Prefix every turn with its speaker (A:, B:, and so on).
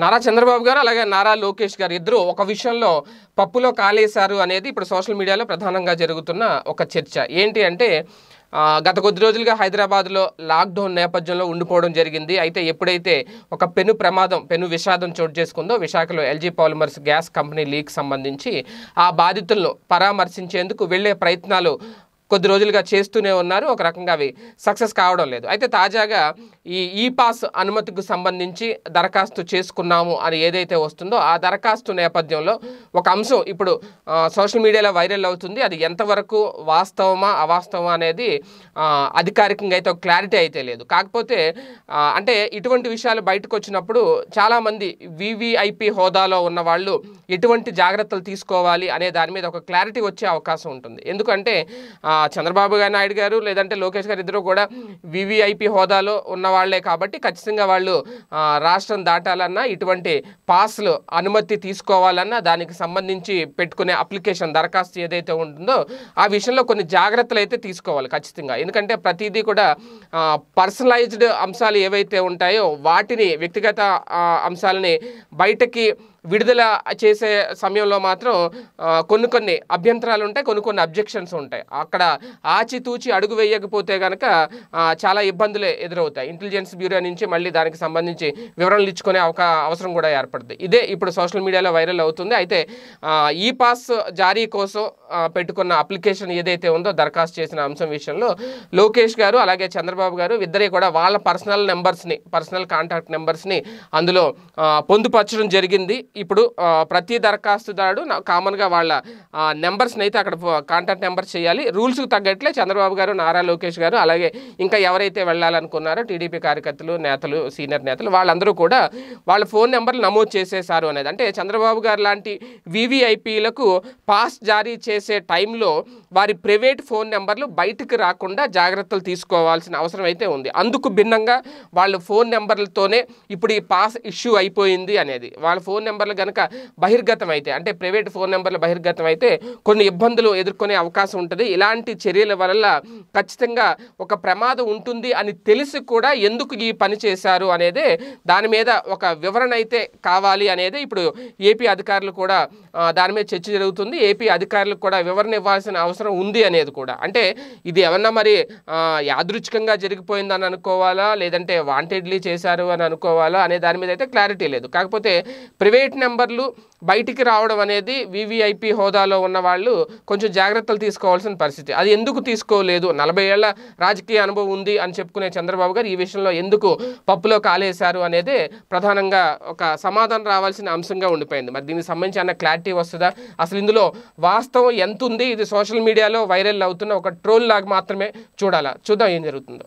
A: నారా చంద్రబాబు గారు అలాగే నారా లోకేష్ గారు ఇద్దరు ఒక విషయంలో పప్పులో కాలేశారు అనేది ఇప్పుడు సోషల్ మీడియాలో ప్రధానంగా జరుగుతున్న ఒక చర్చ ఏంటి అంటే గత కొద్ది రోజులుగా హైదరాబాద్లో లాక్డౌన్ నేపథ్యంలో ఉండిపోవడం జరిగింది అయితే ఎప్పుడైతే ఒక పెను ప్రమాదం పెను విషాదం చోటు చేసుకుందో విశాఖలో LG polymers gas company leak సంబంధించి ఆ బాధితులను పరామర్శించేందుకు వెళ్లే ప్రయత్నాలు కొద్ది రోజులుగా చేస్తూనే ఉన్నారు ఒక రకంగా అవి సక్సెస్ కావడం లేదు అయితే తాజాగా ఈ ఈ పాస్ అనుమతికి సంబంధించి దరఖాస్తు చేసుకున్నాము అని ఏదైతే వస్తుందో ఆ దరఖాస్తు నేపథ్యంలో ఒక అంశం ఇప్పుడు సోషల్ మీడియాలో వైరల్ అవుతుంది అది ఎంతవరకు వాస్తవమా అవాస్తవమా అనేది అధికారికంగా అయితే క్లారిటీ అయితే లేదు కాకపోతే అంటే ఇటువంటి విషయాలు బయటకు వచ్చినప్పుడు చాలామంది వివిఐపి హోదాలో ఉన్న వాళ్ళు ఎటువంటి జాగ్రత్తలు తీసుకోవాలి అనే దాని మీద ఒక క్లారిటీ వచ్చే అవకాశం ఉంటుంది ఎందుకంటే చంద్రబాబు గారి నాయుడు గారు లేదంటే లోకేష్ గారు ఇద్దరు కూడా వివిఐపి హోదాలో ఉన్న వాళ్లే కాబట్టి ఖచ్చితంగా వాళ్ళు రాష్ట్రం దాటాలన్నా ఇటువంటి పాస్లు అనుమతి తీసుకోవాలన్నా దానికి సంబంధించి పెట్టుకునే అప్లికేషన్ దరఖాస్తు ఏదైతే ఉంటుందో ఆ విషయంలో కొన్ని జాగ్రత్తలు అయితే తీసుకోవాలి ఖచ్చితంగా ఎందుకంటే ప్రతిదీ కూడా పర్సనలైజ్డ్ అంశాలు ఏవైతే ఉంటాయో వాటిని వ్యక్తిగత అంశాలని బయటకి విడుదల చేసే సమయంలో మాత్రం కొన్ని కొన్ని అభ్యంతరాలు ఉంటాయి కొన్ని కొన్ని అబ్జెక్షన్స్ ఉంటాయి అక్కడ ఆచితూచి అడుగు వేయకపోతే కనుక చాలా ఇబ్బందులే ఎదురవుతాయి ఇంటెలిజెన్స్ బ్యూరో నుంచి మళ్ళీ దానికి సంబంధించి వివరణలు ఇచ్చుకునే అవకా అవసరం కూడా ఏర్పడుతుంది ఇదే ఇప్పుడు సోషల్ మీడియాలో వైరల్ అవుతుంది అయితే ఈ పాస్ జారీ కోసం పెట్టుకున్న అప్లికేషన్ ఏదైతే ఉందో దరఖాస్తు చేసిన అంశం విషయంలో లోకేష్ గారు అలాగే చంద్రబాబు గారు ఇద్దరే కూడా వాళ్ళ పర్సనల్ నెంబర్స్ని పర్సనల్ కాంటాక్ట్ నెంబర్స్ని అందులో పొందుపరచడం జరిగింది ఇప్పుడు ప్రతి దరఖాస్తుదారుడు కామన్గా వాళ్ళ నెంబర్స్ని అయితే అక్కడ కాంటాక్ట్ నెంబర్స్ చేయాలి రూల్స్కి తగ్గట్లే చంద్రబాబు గారు నారా లోకేష్ గారు అలాగే ఇంకా ఎవరైతే వెళ్ళాలనుకున్నారో టీడీపీ కార్యకర్తలు నేతలు సీనియర్ నేతలు వాళ్ళందరూ కూడా వాళ్ళ ఫోన్ నెంబర్లు నమోదు చేసేశారు అనేది అంటే చంద్రబాబు గారు లాంటి వివిఐపీలకు పాస్ జారీ చేసే టైంలో వారి ప్రైవేట్ ఫోన్ నెంబర్లు బయటకు రాకుండా జాగ్రత్తలు తీసుకోవాల్సిన అవసరం అయితే ఉంది అందుకు భిన్నంగా వాళ్ళ ఫోన్ నెంబర్లతోనే ఇప్పుడు ఈ పాస్ ఇష్యూ అయిపోయింది అనేది వాళ్ళ ఫోన్ నెంబర్ నెంబర్లు కనుక బహిర్గతం అయితే అంటే ప్రైవేట్ ఫోన్ నెంబర్లు బహిర్గతం అయితే కొన్ని ఇబ్బందులు ఎదుర్కొనే అవకాశం ఉంటుంది ఇలాంటి చర్యల వల్ల ఖచ్చితంగా ఒక ప్రమాదం ఉంటుంది అని తెలిసి కూడా ఎందుకు ఈ పని చేశారు అనేది దాని మీద ఒక వివరణ అయితే కావాలి అనేది ఇప్పుడు ఏపీ అధికారులు కూడా దాని మీద చర్చ జరుగుతుంది ఏపీ అధికారులకు కూడా వివరణ ఇవ్వాల్సిన అవసరం ఉంది అనేది కూడా అంటే ఇది ఏమన్నా మరి యాదృచ్ఛికంగా జరిగిపోయిందని అనుకోవాలా లేదంటే వాంటెడ్లీ చేశారు అని అనుకోవాలా అనే దాని మీద అయితే క్లారిటీ లేదు కాకపోతే ప్రైవేట్ ప్రైవేట్ నెంబర్లు బయటికి రావడం అనేది వివిఐపి హోదాలో ఉన్న వాళ్ళు కొంచెం జాగ్రత్తలు తీసుకోవాల్సిన పరిస్థితి అది ఎందుకు తీసుకోలేదు నలభై ఏళ్ల రాజకీయ అనుభవం ఉంది అని చెప్పుకునే చంద్రబాబు గారు ఈ విషయంలో ఎందుకు పప్పులో కాలేశారు అనేది ప్రధానంగా ఒక సమాధానం రావాల్సిన అంశంగా ఉండిపోయింది మరి దీనికి సంబంధించి అన్న క్లారిటీ వస్తుందా అసలు ఇందులో వాస్తవం ఎంత ఉంది ఇది సోషల్ మీడియాలో వైరల్ అవుతున్న ఒక ట్రోల్ లాగా మాత్రమే చూడాలా చూద్దాం ఏం జరుగుతుందో